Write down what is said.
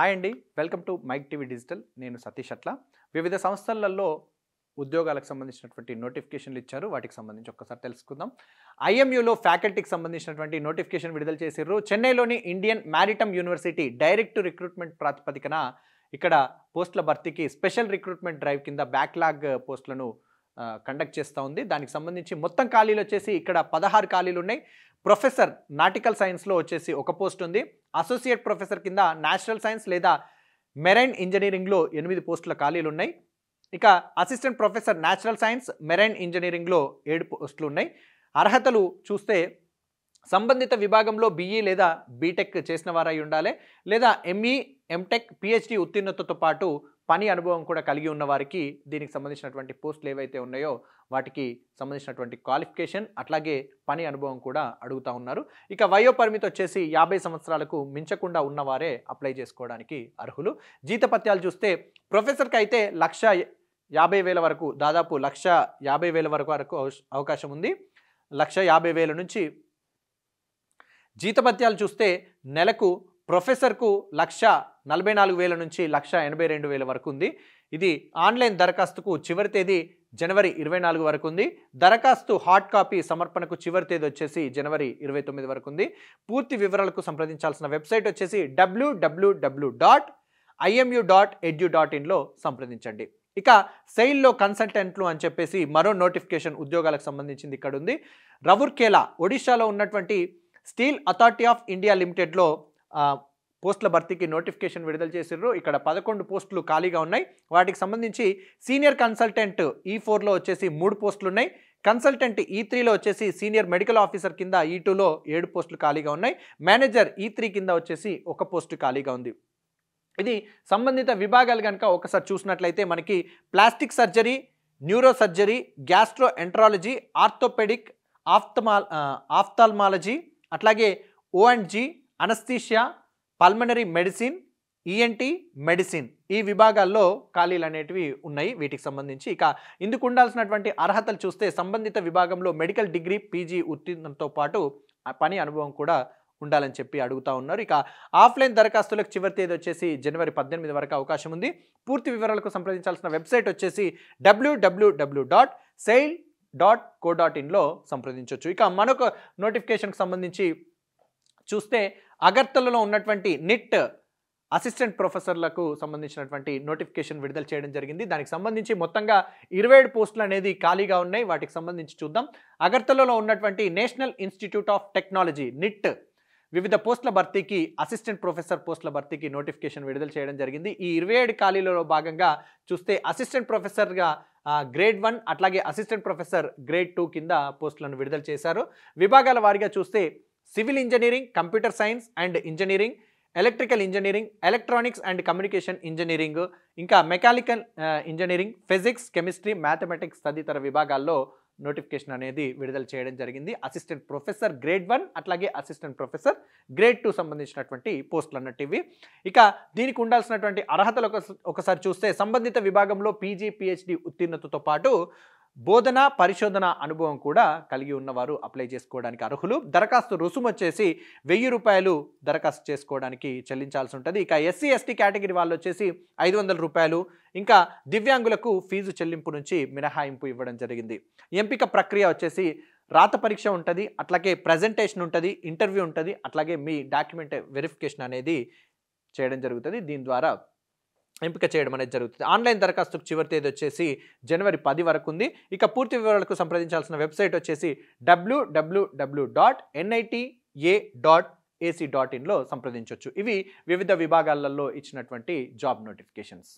hi అండి welcome to Mike TV digital నేను సతీష్ అట్లా వివిధ సంస్థలలో ఉద్యోగాలకు సంబంధించినటువంటి నోటిఫికేషన్లు ఇచ్చారు వాటికి సంబంధించి ఒక్కసారి తెలుసుకుందాం ఐఎంయూలో ఫ్యాకల్టీకి సంబంధించినటువంటి నోటిఫికేషన్ విడుదల చేసిర్రు చెన్నైలోని Indian Maritime University direct recruitment ప్రాతిపదికన ఇక్కడ పోస్టుల భర్తీకి స్పెషల్ రిక్రూట్మెంట్ డ్రైవ్ కింద బ్యాక్లాగ్ పోస్టులను కండక్ట్ చేస్తూ ఉంది దానికి సంబంధించి మొత్తం ఖాళీలు వచ్చేసి ఇక్కడ పదహారు ఖాళీలు ఉన్నాయి ప్రొఫెసర్ నాటికల్ సైన్స్లో వచ్చేసి ఒక పోస్ట్ ఉంది అసోసియేట్ ప్రొఫెసర్ కింద నేషనల్ సైన్స్ లేదా మెరైన్ ఇంజనీరింగ్లో ఎనిమిది పోస్టుల ఖాళీలు ఉన్నాయి ఇక assistant professor natural science marine ఇంజనీరింగ్లో ఏడు పోస్టులు ఉన్నాయి అర్హతలు చూస్తే సంబంధిత విభాగంలో బీఈ e లేదా బీటెక్ చేసిన వారై ఉండాలి లేదా ఎంఈ ఎంటెక్ పిహెచ్డి ఉత్తీర్ణతతో పాటు పని అనుభవం కూడా కలిగి ఉన్న వారికి దీనికి సంబంధించినటువంటి పోస్టులు ఏవైతే ఉన్నాయో వాటికి సంబంధించినటువంటి క్వాలిఫికేషన్ అట్లాగే పని అనుభవం కూడా అడుగుతూ ఉన్నారు ఇక వయో పరిమితి వచ్చేసి యాభై సంవత్సరాలకు మించకుండా ఉన్నవారే అప్లై చేసుకోవడానికి అర్హులు జీతపత్యాలు చూస్తే ప్రొఫెసర్కి అయితే లక్ష యాభై వేల వరకు దాదాపు లక్ష యాభై వేల వరకు వరకు అవకాశం ఉంది లక్ష యాభై వేల నుంచి జీతపత్యాలు చూస్తే నెలకు ప్రొఫెసర్కు లక్ష నలభై నాలుగు వేల నుంచి లక్ష ఎనభై రెండు వేల వరకు ఉంది ఇది ఆన్లైన్ దరఖాస్తుకు చివరి తేదీ జనవరి ఇరవై నాలుగు వరకు ఉంది దరఖాస్తు హార్డ్ కాపీ సమర్పణకు చివరి తేదీ వచ్చేసి జనవరి ఇరవై తొమ్మిది వరకు ఉంది పూర్తి వివరాలకు సంప్రదించాల్సిన వెబ్సైట్ వచ్చేసి డబ్ల్యూడబ్ల్యూడబ్ల్యూ డాట్ డాట్ డాట్ ఇన్లో సంప్రదించండి ఇక సెయిల్లో కన్సల్టెంట్లు అని చెప్పేసి మరో నోటిఫికేషన్ ఉద్యోగాలకు సంబంధించింది ఇక్కడ ఉంది రవుర్కేలా ఒడిశాలో ఉన్నటువంటి స్టీల్ అథారిటీ ఆఫ్ ఇండియా లిమిటెడ్లో పోస్టుల భర్తీకి నోటిఫికేషన్ విడుదల చేసిర్రు ఇక్కడ పదకొండు పోస్టులు ఖాళీగా ఉన్నాయి వాటికి సంబంధించి సీనియర్ కన్సల్టెంట్ ఈ ఫోర్లో వచ్చేసి మూడు పోస్టులు ఉన్నాయి కన్సల్టెంట్ ఈ త్రీలో వచ్చేసి సీనియర్ మెడికల్ ఆఫీసర్ కింద ఈ టూలో ఏడు పోస్టులు ఖాళీగా ఉన్నాయి మేనేజర్ ఈ త్రీ కింద వచ్చేసి ఒక పోస్టు ఖాళీగా ఉంది ఇది సంబంధిత విభాగాలు కనుక ఒకసారి చూసినట్లయితే మనకి plastic surgery neuro surgery gastroenterology orthopaedic ophthalmol ophthalmology అట్లాగే O and G anaesthesia pulmonary medicine ENT medicine ఈ విభాగాల్లో ఖాళీలు అనేటివి ఉన్నాయి వీటికి సంబంధించి ఇక ఇందుకు ఉండాల్సినటువంటి అర్హతలు చూస్తే సంబంధిత విభాగంలో మెడికల్ డిగ్రీ పీజీ ఉత్తీర్ణంతో పాటు పని అనుభవం కూడా ఉండాలని చెప్పి అడుగుతా ఉన్నారు ఇక ఆఫ్లైన్ దరఖాస్తులకు చివరి తేదీ వచ్చేసి జనవరి పద్దెనిమిది వరకు అవకాశం ఉంది పూర్తి వివరాలకు సంప్రదించాల్సిన వెబ్సైట్ వచ్చేసి WWW dot SAIL dot co dot ఇన్లో సంప్రదించవచ్చు ఇక మనొక నోటిఫికేషన్కి సంబంధించి చూస్తే అగర్తలలో ఉన్నటువంటి నిట్ అసిస్టెంట్ ప్రొఫెసర్లకు సంబంధించినటువంటి నోటిఫికేషన్ విడుదల చేయడం జరిగింది దానికి సంబంధించి మొత్తంగా ఇరవై ఏడు పోస్టులు అనేది ఖాళీగా ఉన్నాయి వాటికి సంబంధించి చూద్దాం అగర్తలలో ఉన్నటువంటి national institute of technology NIT వివిధ పోస్టుల భర్తీకి అసిస్టెంట్ ప్రొఫెసర్ పోస్టుల భర్తీకి నోటిఫికేషన్ విడుదల చేయడం జరిగింది ఈ ఇరవై ఏడు ఖాళీలలో భాగంగా చూస్తే అసిస్టెంట్ ప్రొఫెసర్గా గ్రేడ్ వన్ అట్లాగే అసిస్టెంట్ ప్రొఫెసర్ గ్రేడ్ టూ కింద పోస్టులను విడుదల చేశారు విభాగాల వారిగా చూస్తే civil engineering computer science and engineering electrical engineering electronics and communication engineering ఇంకా mechanical engineering physics chemistry mathematics తదితర విభాగాల్లో నోటిఫికేషన్ అనేది విడుదల చేయడం జరిగింది అసిస్టెంట్ ప్రొఫెసర్ గ్రేడ్ వన్ అట్లాగే అసిస్టెంట్ ప్రొఫెసర్ గ్రేడ్ టూ సంబంధించినటువంటి పోస్టులు అన్నట్టు ఇవి ఇక దీనికి ఉండాల్సినటువంటి అర్హతలు ఒకసారి చూస్తే సంబంధిత విభాగంలో పీజీ పిహెచ్డి ఉత్తీర్ణతతో పాటు బోధన పరిశోధన అనుభవం కూడా కలిగి ఉన్నవారు అప్లై చేసుకోవడానికి అర్హులు దరఖాస్తు రుసుము వచ్చేసి వెయ్యి రూపాయలు దరఖాస్తు చేసుకోవడానికి చెల్లించాల్సి ఉంటుంది ఇక ఎస్సీ ఎస్టీ కేటగిరీ వాళ్ళు వచ్చేసి ఐదు వందల రూపాయలు ఇంకా దివ్యాంగులకు ఫీజు చెల్లింపు నుంచి మినహాయింపు ఇవ్వడం జరిగింది ఎంపిక ప్రక్రియ వచ్చేసి రాత పరీక్ష ఉంటుంది అట్లాగే ప్రజెంటేషన్ ఉంటుంది ఇంటర్వ్యూ ఉంటుంది అట్లాగే మీ డాక్యుమెంట్ వెరిఫికేషన్ అనేది చేయడం జరుగుతుంది దీని ద్వారా ఎంపిక చేయడం అనేది జరుగుతుంది ఆన్లైన్ దరఖాస్తుకు చివరి తేదీ వచ్చేసి జనవరి పది వరకు ఉంది ఇక పూర్తి వివరాలకు సంప్రదించాల్సిన వెబ్సైట్ వచ్చేసి WWW dot NITA dot AC dot ఇన్లో సంప్రదించవచ్చు ఇవి వివిధ విభాగాలలో ఇచ్చినటువంటి జాబ్ నోటిఫికేషన్స్